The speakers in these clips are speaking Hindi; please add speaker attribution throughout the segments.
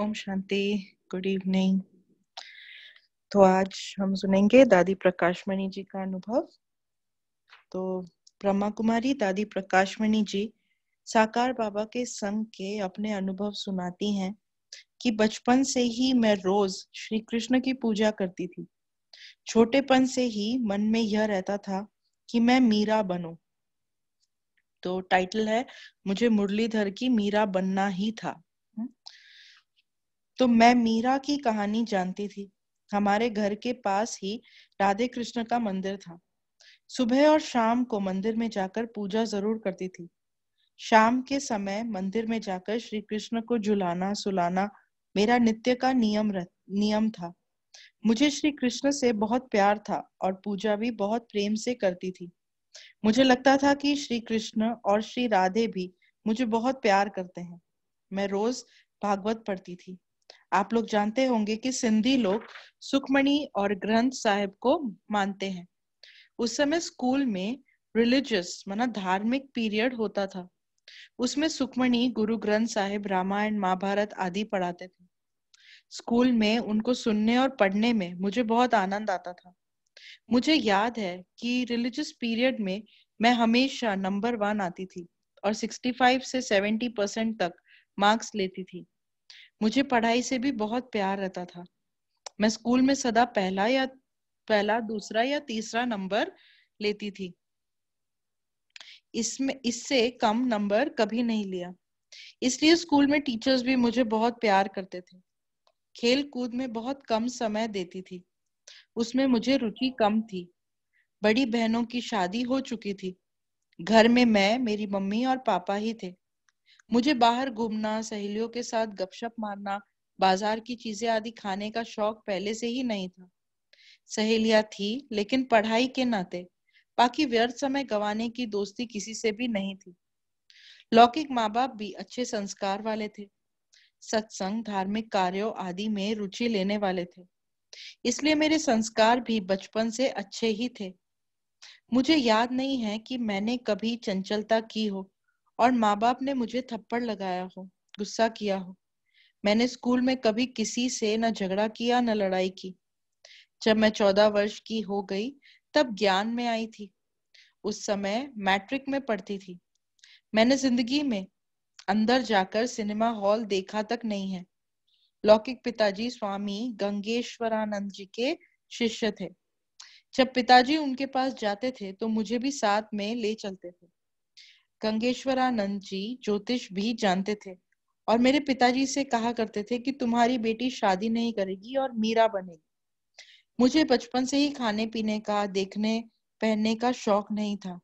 Speaker 1: ओम शांति गुड इवनिंग तो आज हम सुनेंगे दादी प्रकाशमणि जी का अनुभव तो ब्रह्मा कुमारी दादी प्रकाशमणि जी साकार बाबा के संग के अपने अनुभव सुनाती हैं कि बचपन से ही मैं रोज श्री कृष्ण की पूजा करती थी छोटेपन से ही मन में यह रहता था कि मैं मीरा बनूं तो टाइटल है मुझे मुरलीधर की मीरा बनना ही था तो मैं मीरा की कहानी जानती थी हमारे घर के पास ही राधे कृष्ण का मंदिर था सुबह और शाम को मंदिर में जाकर पूजा जरूर करती थी शाम के समय मंदिर में जाकर श्री कृष्ण को जुलाना सुलाना मेरा नित्य का नियम रह, नियम था मुझे श्री कृष्ण से बहुत प्यार था और पूजा भी बहुत प्रेम से करती थी मुझे लगता था कि श्री कृष्ण और श्री राधे भी मुझे बहुत प्यार करते हैं मैं रोज भागवत पढ़ती थी आप लोग जानते होंगे कि सिंधी लोग सुखमणि और ग्रंथ साहिब को मानते हैं उस समय स्कूल में रिलीजियस माना धार्मिक पीरियड होता था उसमें सुखमणि गुरु ग्रंथ साहिब रामायण महाभारत आदि पढ़ाते थे स्कूल में उनको सुनने और पढ़ने में मुझे बहुत आनंद आता था मुझे याद है कि रिलीजियस पीरियड में मैं हमेशा नंबर वन आती थी और 65 से 70 परसेंट तक मार्क्स लेती थी मुझे पढ़ाई से भी बहुत प्यार रहता था मैं स्कूल में सदा पहला या पहला दूसरा या तीसरा नंबर लेती थी इसमें इससे कम नंबर कभी नहीं लिया इसलिए स्कूल में टीचर्स भी मुझे बहुत प्यार करते थे खेल कूद में बहुत कम समय देती थी उसमें मुझे रुचि कम थी बड़ी बहनों की शादी हो चुकी थी घर में मैं मेरी मम्मी और पापा ही थे मुझे बाहर घूमना सहेलियों के साथ गपशप मारना बाजार की चीजें आदि खाने का शौक पहले से ही नहीं था सहेलियां थी लेकिन पढ़ाई के नाते बाकी व्यर्थ समय गंवाने की दोस्ती किसी से भी नहीं थी लौकिक माँ बाप भी अच्छे संस्कार वाले थे सत्संग धार्मिक कार्यों आदि में रुचि लेने वाले थे इसलिए मेरे संस्कार भी बचपन से अच्छे ही थे मुझे याद नहीं है कि मैंने कभी चंचलता की हो और माँ बाप ने मुझे थप्पड़ लगाया हो गुस्सा किया हो मैंने स्कूल में कभी किसी से न झगड़ा किया न लड़ाई की जब मैं चौदह वर्ष की हो गई तब ज्ञान में आई थी उस समय मैट्रिक में पढ़ती थी मैंने जिंदगी में अंदर जाकर सिनेमा हॉल देखा तक नहीं है लौकिक पिताजी स्वामी गंगेश्वरानंद जी के शिष्य थे जब पिताजी उनके पास जाते थे तो मुझे भी साथ में ले चलते थे गंगेश्वरानंद जी ज्योतिष भी जानते थे और मेरे पिताजी से कहा करते थे कि तुम्हारी बेटी शादी नहीं करेगी और मीरा बनेगी मुझे बचपन से ही खाने पीने का देखने पहनने का शौक नहीं था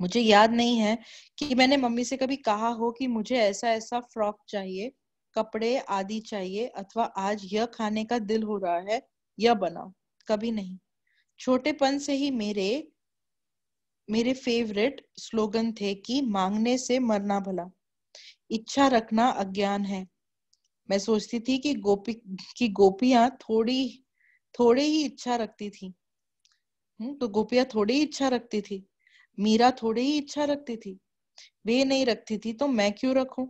Speaker 1: मुझे याद नहीं है कि मैंने मम्मी से कभी कहा हो कि मुझे ऐसा ऐसा फ्रॉक चाहिए कपड़े आदि चाहिए अथवा आज यह खाने का दिल हो रहा है यह बनाओ कभी नहीं छोटेपन से ही मेरे मेरे फेवरेट स्लोगन थे कि मांगने से मरना भला इच्छा रखना अज्ञान है मैं सोचती थी कि गोपी की गोपियां थोड़ी थोड़ी ही इच्छा रखती थी हम्म, तो गोपियां थोड़ी इच्छा रखती थी मीरा थोड़ी ही इच्छा रखती थी वे नहीं रखती थी तो मैं क्यों रखू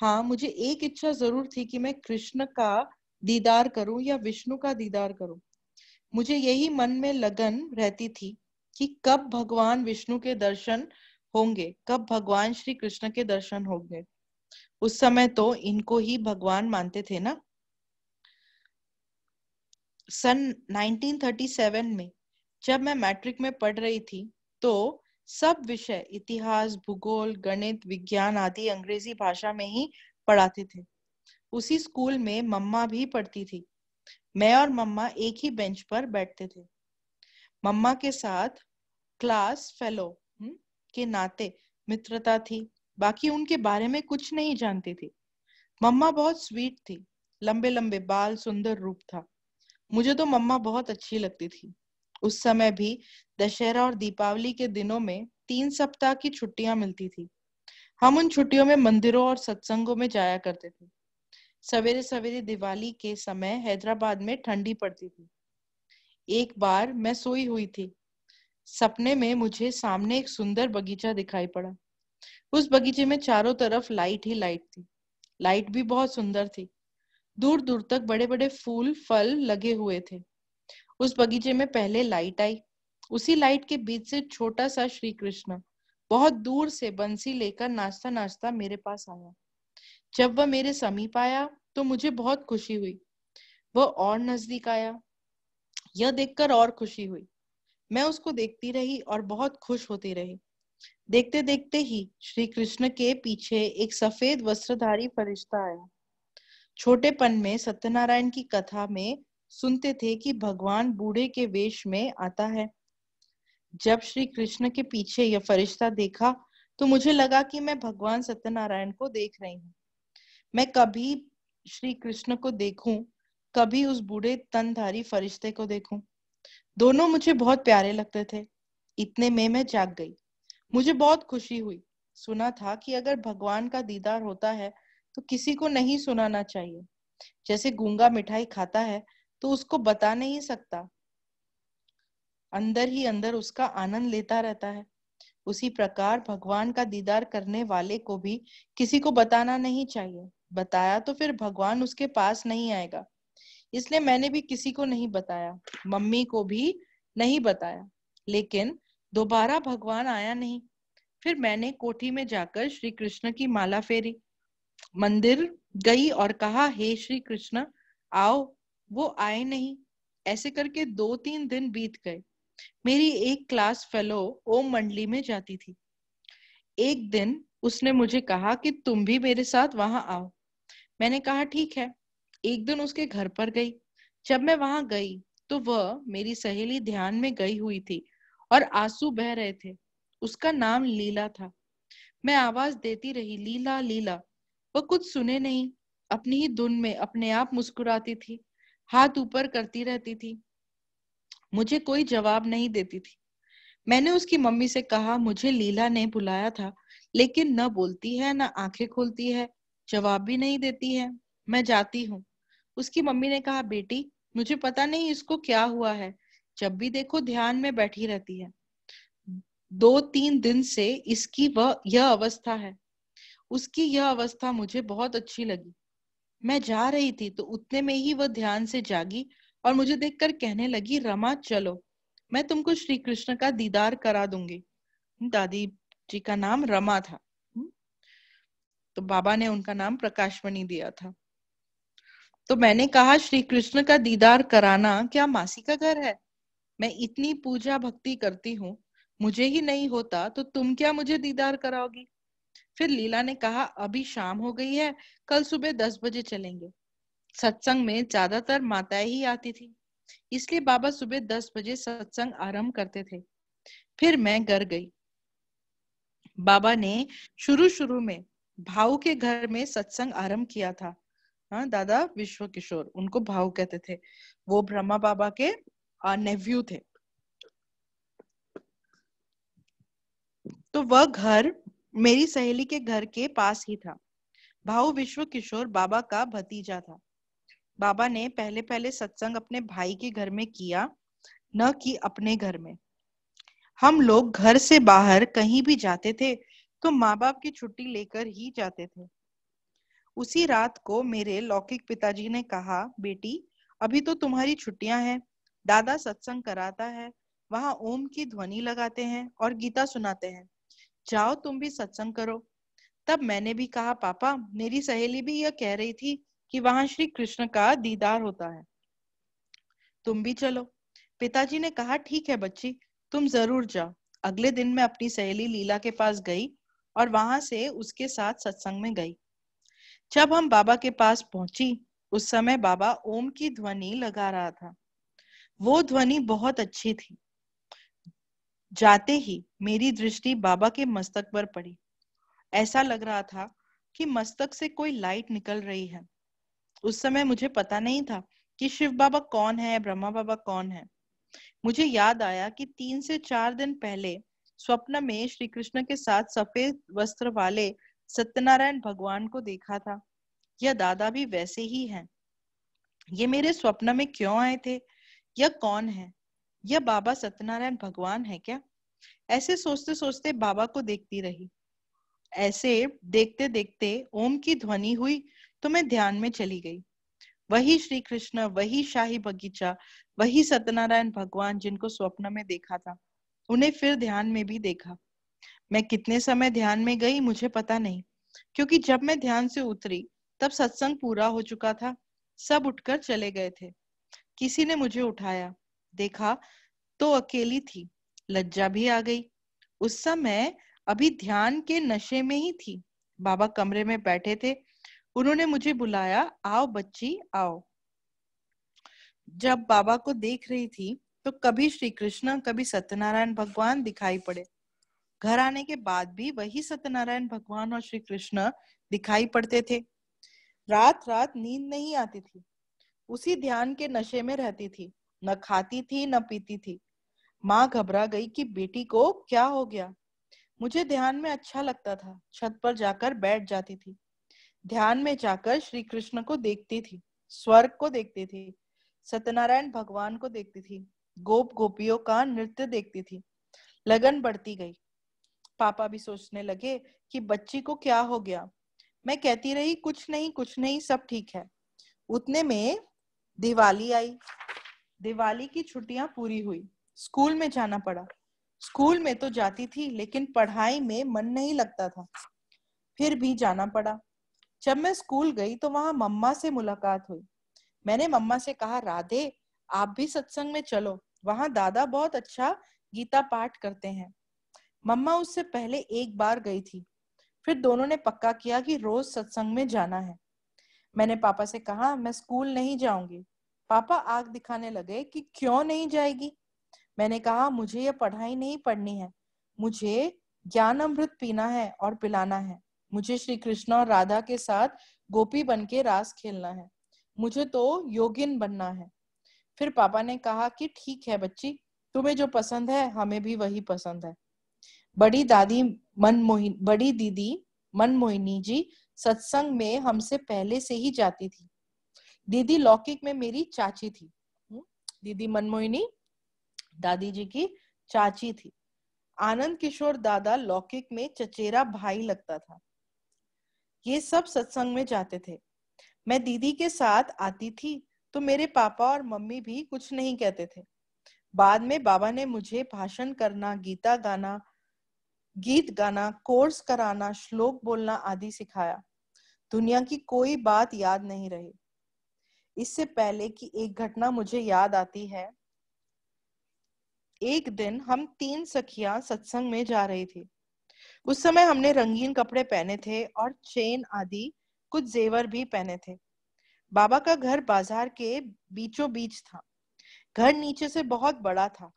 Speaker 1: हाँ मुझे एक इच्छा जरूर थी कि मैं कृष्ण का दीदार करूं या विष्णु का दीदार करूं मुझे यही मन में लगन रहती थी कि कब भगवान विष्णु के दर्शन होंगे कब भगवान श्री कृष्ण के दर्शन होंगे उस समय तो इनको ही भगवान मानते थे ना सन 1937 में जब मैं मैट्रिक में पढ़ रही थी तो सब विषय इतिहास भूगोल गणित विज्ञान आदि अंग्रेजी भाषा में ही पढ़ाते थे उसी स्कूल में मम्मा भी पढ़ती थी मैं और मम्मा एक ही बेंच पर बैठते थे मम्मा के साथ क्लास फेलो हम्म, के नाते मित्रता थी बाकी उनके बारे में कुछ नहीं जानती थी मम्मा बहुत स्वीट थी लंबे लंबे बाल सुंदर रूप था मुझे तो मम्मा बहुत अच्छी लगती थी उस समय भी दशहरा और दीपावली के दिनों में तीन सप्ताह की छुट्टियां मिलती थी हम उन छुट्टियों में मंदिरों और सत्संगों में जाया करते थे सवेरे सवेरे दिवाली के समय हैदराबाद में ठंडी पड़ती थी एक बार मैं सोई हुई थी सपने में मुझे सामने एक सुंदर बगीचा दिखाई पड़ा उस बगीचे में चारों तरफ लाइट ही लाइट थी लाइट भी बहुत सुंदर थी दूर दूर तक बड़े बड़े फूल फल लगे हुए थे उस बगीचे में पहले लाइट आई उसी लाइट के बीच से छोटा सा श्री कृष्ण बहुत दूर से बंसी लेकर नाश्ता नाश्ता मेरे पास आया जब वह मेरे समीप आया तो मुझे बहुत खुशी हुई वह और नजदीक आया यह देखकर और खुशी हुई मैं उसको देखती रही और बहुत खुश होती रही देखते देखते ही श्री कृष्ण के पीछे एक सफेद वस्त्रधारी फरिश्ता आया छोटेपन में सत्यनारायण की कथा में सुनते थे कि भगवान बूढ़े के वेश में आता है जब श्री कृष्ण के पीछे यह फरिश्ता देखा तो मुझे लगा कि मैं भगवान सत्यनारायण को देख रही हूँ मैं कभी श्री कृष्ण को देखूं कभी उस बूढ़े तनधारी फरिश्ते को देखूं दोनों मुझे बहुत प्यारे लगते थे इतने में मैं जाग गई मुझे बहुत खुशी हुई सुना था कि अगर भगवान का दीदार होता है तो किसी को नहीं सुनाना चाहिए जैसे गूंगा मिठाई खाता है तो उसको बता नहीं सकता अंदर ही अंदर उसका आनंद लेता रहता है उसी प्रकार भगवान का दीदार करने वाले को भी किसी को बताना नहीं चाहिए बताया तो फिर भगवान उसके पास नहीं आएगा इसलिए मैंने भी किसी को नहीं बताया मम्मी को भी नहीं बताया लेकिन दोबारा भगवान आया नहीं फिर मैंने कोठी में जाकर श्री कृष्ण की माला फेरी मंदिर गई और कहा हे श्री कृष्ण आओ वो आए नहीं ऐसे करके दो तीन दिन बीत गए मेरी एक क्लास फेलो ओम मंडली में जाती थी एक दिन उसने मुझे कहा कि तुम भी मेरे साथ वहां आओ मैंने कहा ठीक है एक दिन उसके घर पर गई जब मैं वहां गई तो वह मेरी सहेली ध्यान में गई हुई थी और आंसू बह रहे थे उसका नाम लीला था मैं आवाज देती रही लीला लीला वह कुछ सुने नहीं अपनी ही धुन में अपने आप मुस्कुराती थी हाथ ऊपर करती रहती थी मुझे कोई जवाब नहीं देती थी मैंने उसकी मम्मी से कहा मुझे लीला ने बुलाया था लेकिन न बोलती है न आंखें खोलती है जवाब भी नहीं देती है मैं जाती हूँ उसकी मम्मी ने कहा बेटी मुझे पता नहीं इसको क्या हुआ है जब भी देखो ध्यान में बैठी रहती है दो तीन दिन से इसकी वह यह अवस्था है उसकी यह अवस्था मुझे बहुत अच्छी लगी मैं जा रही थी तो उतने में ही वह ध्यान से जागी और मुझे देखकर कहने लगी रमा चलो मैं तुमको श्री कृष्ण का दीदार करा दूंगी दादी जी का नाम रमा था हम्म। तो बाबा ने उनका नाम प्रकाशमणि दिया था तो मैंने कहा श्री कृष्ण का दीदार कराना क्या मासी का घर है मैं इतनी पूजा भक्ति करती हूँ मुझे ही नहीं होता तो तुम क्या मुझे दीदार कराओगी फिर लीला ने कहा अभी शाम हो गई है कल सुबह दस बजे चलेंगे सत्संग में ज्यादातर माताएं ही आती थी इसलिए बाबा सुबह दस बजे सत्संग आरंभ करते थे फिर मैं घर गई बाबा ने शुरू शुरू में भाऊ के घर में सत्संग आरंभ किया था हाँ दादा विश्व किशोर उनको भाव कहते थे वो ब्रह्मा बाबा के नेव्यू थे तो वह घर मेरी सहेली के घर के पास ही था भाव विश्व किशोर बाबा का भतीजा था बाबा ने पहले पहले सत्संग अपने भाई के घर में किया न कि अपने घर में हम लोग घर से बाहर कहीं भी जाते थे तो माँ बाप की छुट्टी लेकर ही जाते थे उसी रात को मेरे लौकिक पिताजी ने कहा बेटी अभी तो तुम्हारी छुट्टियां हैं दादा सत्संग कराता है वहां ओम की ध्वनि लगाते हैं और गीता सुनाते हैं जाओ तुम भी सत्संग करो तब मैंने भी कहा पापा मेरी सहेली भी यह कह रही थी कि वहां श्री कृष्ण का दीदार होता है तुम भी चलो पिताजी ने कहा ठीक है बच्ची तुम जरूर जाओ अगले दिन मैं अपनी सहेली लीला के पास गई और वहां से उसके साथ सत्संग में गई जब हम बाबा के पास पहुंची उस समय बाबा ओम की ध्वनि लगा रहा था वो ध्वनि बहुत अच्छी थी जाते ही मेरी दृष्टि बाबा के मस्तक पर पड़ी ऐसा लग रहा था कि मस्तक से कोई लाइट निकल रही है उस समय मुझे पता नहीं था कि शिव बाबा कौन है ब्रह्मा बाबा कौन है मुझे याद आया कि तीन से चार दिन पहले स्वप्न में श्री कृष्ण के साथ सफेद वस्त्र वाले सत्यनारायण भगवान को देखा था यह दादा भी वैसे ही हैं ये मेरे स्वप्न में क्यों आए थे यह कौन है यह बाबा सत्यनारायण भगवान है क्या ऐसे सोचते सोचते बाबा को देखती रही ऐसे देखते देखते ओम की ध्वनि हुई तो मैं ध्यान में चली गई वही श्री कृष्ण वही शाही बगीचा वही सत्यनारायण भगवान जिनको स्वप्न में देखा था उन्हें फिर ध्यान में भी देखा मैं कितने समय ध्यान में गई मुझे पता नहीं क्योंकि जब मैं ध्यान से उतरी तब सत्संग पूरा हो चुका था सब उठकर चले गए थे किसी ने मुझे उठाया देखा तो अकेली थी लज्जा भी आ गई उस समय अभी ध्यान के नशे में ही थी बाबा कमरे में बैठे थे उन्होंने मुझे बुलाया आओ बच्ची आओ जब बाबा को देख रही थी तो कभी श्री कृष्ण कभी सत्यनारायण भगवान दिखाई पड़े घर आने के बाद भी वही सत्यनारायण भगवान और श्री कृष्ण दिखाई पड़ते थे रात रात नींद नहीं आती थी उसी ध्यान के नशे में रहती थी न खाती थी न पीती थी माँ घबरा गई कि बेटी को क्या हो गया मुझे ध्यान में अच्छा लगता था छत पर जाकर बैठ जाती थी ध्यान में जाकर श्री कृष्ण को देखती थी स्वर्ग को देखती थी सत्यनारायण भगवान को देखती थी गोप गोपियों का नृत्य देखती थी लगन बढ़ती गई पापा भी सोचने लगे कि बच्ची को क्या हो गया मैं कहती रही कुछ नहीं कुछ नहीं सब ठीक है उतने में दिवाली आई दिवाली की छुट्टियां पूरी हुई स्कूल में जाना पड़ा स्कूल में तो जाती थी लेकिन पढ़ाई में मन नहीं लगता था फिर भी जाना पड़ा जब मैं स्कूल गई तो वहां मम्मा से मुलाकात हुई मैंने मम्मा से कहा राधे आप भी सत्संग में चलो वहां दादा बहुत अच्छा गीता पाठ करते हैं मम्मा उससे पहले एक बार गई थी फिर दोनों ने पक्का किया कि रोज सत्संग में जाना है मैंने पापा से कहा मैं स्कूल नहीं जाऊंगी पापा आग दिखाने लगे कि क्यों नहीं जाएगी मैंने कहा मुझे यह पढ़ाई नहीं पढ़नी है मुझे ज्ञान अमृत पीना है और पिलाना है मुझे श्री कृष्ण और राधा के साथ गोपी बन के रास खेलना है मुझे तो योगिन बनना है फिर पापा ने कहा कि ठीक है बच्ची तुम्हें जो पसंद है हमें भी वही पसंद है बड़ी दादी मनमोहिनी बड़ी दीदी मनमोहिनी जी सत्संग में हमसे पहले से ही जाती थी दीदी लौकिक में मेरी चाची थी हम्म, दीदी मनमोहिनी दादी जी की चाची थी आनंद किशोर दादा लौकिक में चचेरा भाई लगता था ये सब सत्संग में जाते थे मैं दीदी के साथ आती थी तो मेरे पापा और मम्मी भी कुछ नहीं कहते थे बाद में बाबा ने मुझे भाषण करना गीता गाना गीत गाना कोर्स कराना श्लोक बोलना आदि सिखाया दुनिया की कोई बात याद नहीं रही इससे पहले कि एक घटना मुझे याद आती है एक दिन हम तीन सखियां सत्संग में जा रही थी उस समय हमने रंगीन कपड़े पहने थे और चेन आदि कुछ जेवर भी पहने थे बाबा का घर बाजार के बीचों बीच था घर नीचे से बहुत बड़ा था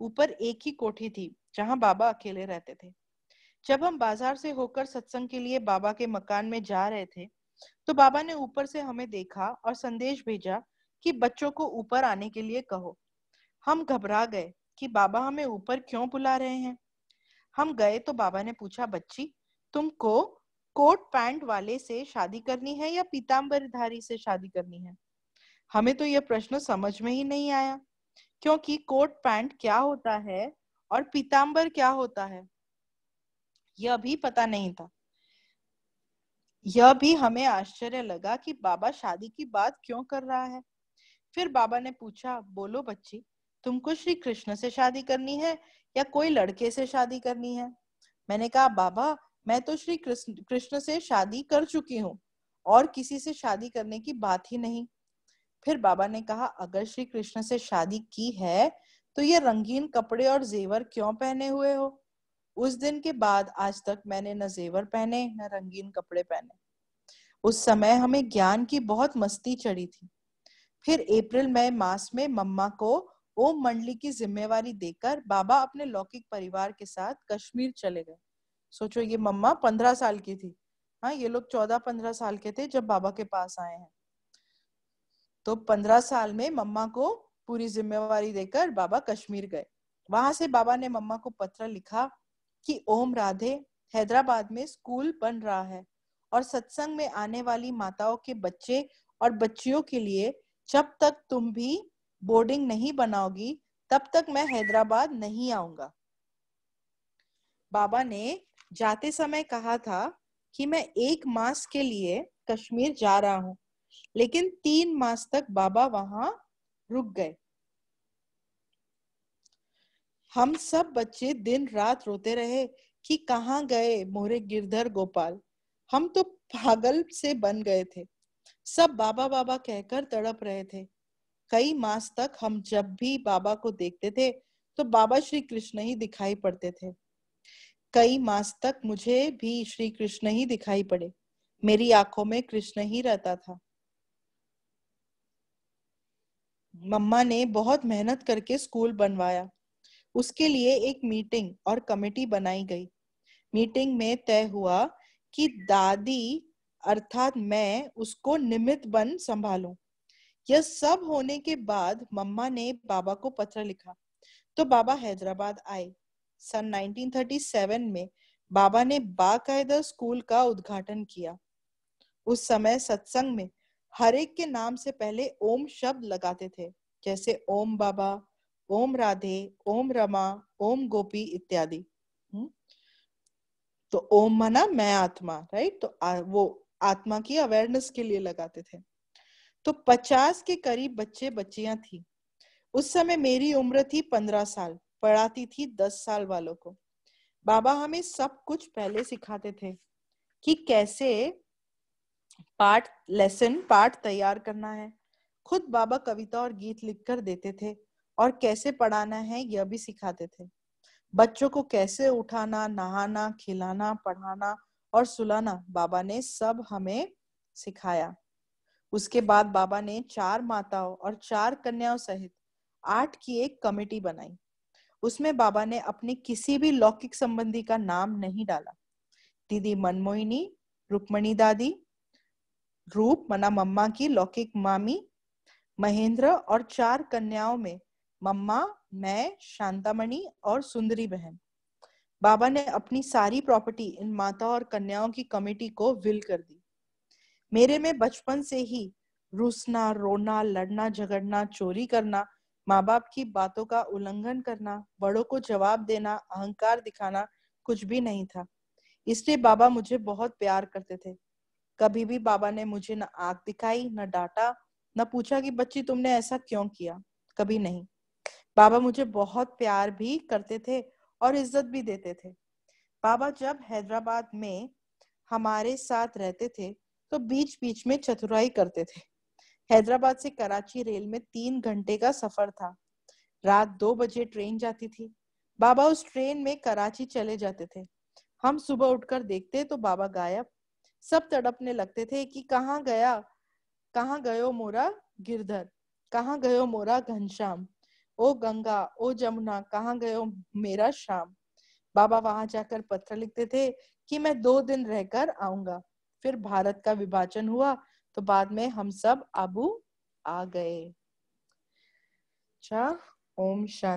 Speaker 1: ऊपर एक ही कोठी थी जहां बाबा अकेले रहते थे जब हम बाजार से होकर सत्संग के लिए बाबा के मकान में जा रहे थे तो बाबा ने ऊपर से हमें देखा और संदेश भेजा कि बच्चों को ऊपर आने के लिए कहो हम घबरा गए कि बाबा हमें ऊपर क्यों बुला रहे हैं हम गए तो बाबा ने पूछा बच्ची तुमको कोट पैंट वाले से शादी करनी है या पीताम्बरधारी से शादी करनी है हमें तो यह प्रश्न समझ में ही नहीं आया क्योंकि कोट पैंट क्या होता है और पीताम्बर क्या होता है यह भी पता नहीं था यह भी हमें आश्चर्य लगा कि बाबा शादी की बात क्यों कर रहा है फिर बाबा ने पूछा बोलो बच्ची तुमको श्री कृष्ण से शादी करनी है या कोई लड़के से शादी करनी है मैंने कहा बाबा मैं तो श्री कृष्ण कृष्ण से शादी कर चुकी हूँ और किसी से शादी करने की बात ही नहीं फिर बाबा ने कहा अगर श्री कृष्ण से शादी की है तो ये रंगीन कपड़े और जेवर क्यों पहने हुए हो उस दिन के बाद आज तक मैंने न जेवर पहने न रंगीन कपड़े पहने उस समय हमें ज्ञान की बहुत मस्ती चढ़ी थी फिर अप्रैल मई मास में मम्मा को ओम मंडली की जिम्मेवारी देकर बाबा अपने लौकिक परिवार के साथ कश्मीर चले गए सोचो ये मम्मा पंद्रह साल की थी हाँ ये लोग चौदह पंद्रह साल के थे जब बाबा के पास आए हैं तो पंद्रह साल में मम्मा को पूरी जिम्मेवारी देकर बाबा कश्मीर गए वहां से बाबा ने मम्मा को पत्र लिखा कि ओम राधे हैदराबाद में स्कूल बन रहा है और सत्संग में आने वाली माताओं के बच्चे और बच्चियों के लिए जब तक तुम भी बोर्डिंग नहीं बनाओगी तब तक मैं हैदराबाद नहीं आऊंगा बाबा ने जाते समय कहा था कि मैं एक मास के लिए कश्मीर जा रहा हूं लेकिन तीन मास तक बाबा वहां रुक गए हम सब बच्चे दिन रात रोते रहे कि कहाँ गए मोरे गिरधर गोपाल हम तो पागल से बन गए थे सब बाबा बाबा कहकर तड़प रहे थे कई मास तक हम जब भी बाबा को देखते थे तो बाबा श्री कृष्ण ही दिखाई पड़ते थे कई मास तक मुझे भी श्री कृष्ण ही दिखाई पड़े मेरी आंखों में कृष्ण ही रहता था मम्मा ने बहुत मेहनत करके स्कूल बनवाया उसके लिए एक मीटिंग और कमेटी बनाई गई मीटिंग में तय हुआ कि दादी अर्थात मैं उसको निमित बन संभालू यह सब होने के बाद मम्मा ने बाबा को पत्र लिखा तो बाबा हैदराबाद आए सन 1937 में बाबा ने बाकायदा स्कूल का उद्घाटन किया उस समय सत्संग में हर एक के नाम से पहले ओम शब्द लगाते थे जैसे ओम बाबा ओम राधे ओम रमा ओम गोपी इत्यादि हम्म। तो ओम मना मैं आत्मा राइट तो आ, वो आत्मा की अवेयरनेस के लिए लगाते थे तो पचास के करीब बच्चे बच्चियां थी उस समय मेरी उम्र थी पंद्रह साल पढ़ाती थी दस साल वालों को बाबा हमें सब कुछ पहले सिखाते थे कि कैसे पाठ लेसन पाठ तैयार करना है खुद बाबा कविता और गीत लिख कर देते थे और कैसे पढ़ाना है यह भी सिखाते थे बच्चों को कैसे उठाना नहाना खिलाना पढ़ाना और सुलाना बाबा ने सब हमें सिखाया उसके बाद बाबा ने चार माताओं और चार कन्याओं सहित आठ की एक कमेटी बनाई उसमें बाबा ने अपने किसी भी लौकिक संबंधी का नाम नहीं डाला दीदी मनमोहिनी रुक्मणी दादी रूप मना मम्मा की लौकिक मामी महेंद्र और चार कन्याओं में मम्मा मैं शांतामणि और सुंदरी बहन बाबा ने अपनी सारी प्रॉपर्टी इन माता और कन्याओं की कमेटी को विल कर दी मेरे में बचपन से ही रूसना रोना लड़ना झगड़ना चोरी करना माँ बाप की बातों का उल्लंघन करना बड़ों को जवाब देना अहंकार दिखाना कुछ भी नहीं था इसलिए बाबा मुझे बहुत प्यार करते थे कभी भी बाबा ने मुझे न आग दिखाई न डांटा न पूछा कि बच्ची तुमने ऐसा क्यों किया कभी नहीं बाबा मुझे बहुत प्यार भी करते थे और इज्जत भी देते थे बाबा जब हैदराबाद में हमारे साथ रहते थे तो बीच बीच में चतुराई करते थे हैदराबाद से कराची रेल में तीन घंटे का सफर था रात दो बजे ट्रेन जाती थी बाबा उस ट्रेन में कराची चले जाते थे हम सुबह उठकर देखते तो बाबा गायब सब तड़पने लगते थे कि कहाँ गया कहाँ गयो मोरा गिरधर कहाँ गयो मोरा घनश्याम ओ गंगा ओ जमुना कहाँ गयो मेरा श्याम बाबा वहां जाकर पत्र लिखते थे कि मैं दो दिन रहकर आऊंगा फिर भारत का विभाजन हुआ तो बाद में हम सब आबू आ गए अच्छा ओम शांति